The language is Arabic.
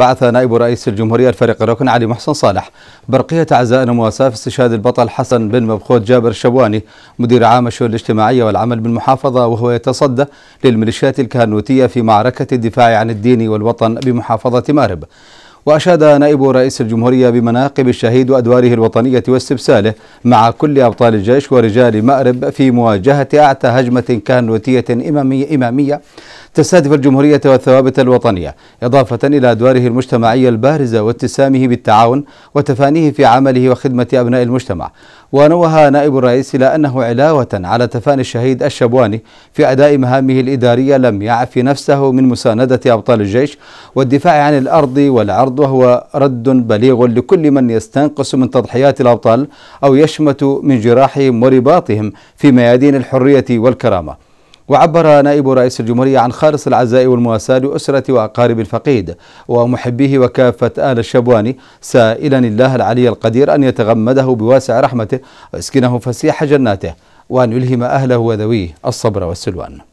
بعث نائب رئيس الجمهورية الفريق الركن علي محسن صالح برقية عزاء ومواساة في استشهاد البطل حسن بن مبخوت جابر الشبواني مدير عام الشؤون الاجتماعية والعمل بالمحافظة وهو يتصدى للميليشيات الكهنوتية في معركة الدفاع عن الدين والوطن بمحافظة مارب وأشاد نائب رئيس الجمهورية بمناقب الشهيد وأدواره الوطنية واستبساله مع كل أبطال الجيش ورجال مأرب في مواجهة أعتى هجمة كهنوتية إمامية, إمامية تستهدف الجمهورية والثوابت الوطنية إضافة إلى أدواره المجتمعية البارزة واتسامه بالتعاون وتفانيه في عمله وخدمة أبناء المجتمع ونوه نائب الرئيس إلى أنه علاوة على تفاني الشهيد الشبواني في أداء مهامه الإدارية لم يعف نفسه من مساندة أبطال الجيش والدفاع عن الأرض والعرض وهو رد بليغ لكل من يستنقص من تضحيات الأبطال أو يشمت من جراحهم ورباطهم في ميادين الحرية والكرامة وعبر نائب رئيس الجمهورية عن خالص العزاء والمواساة لأسرة وأقارب الفقيد ومحبيه وكافة آل الشبواني سائلا الله العلي القدير أن يتغمده بواسع رحمته ويسكنه فسيح جناته وأن يلهم أهله وذويه الصبر والسلوان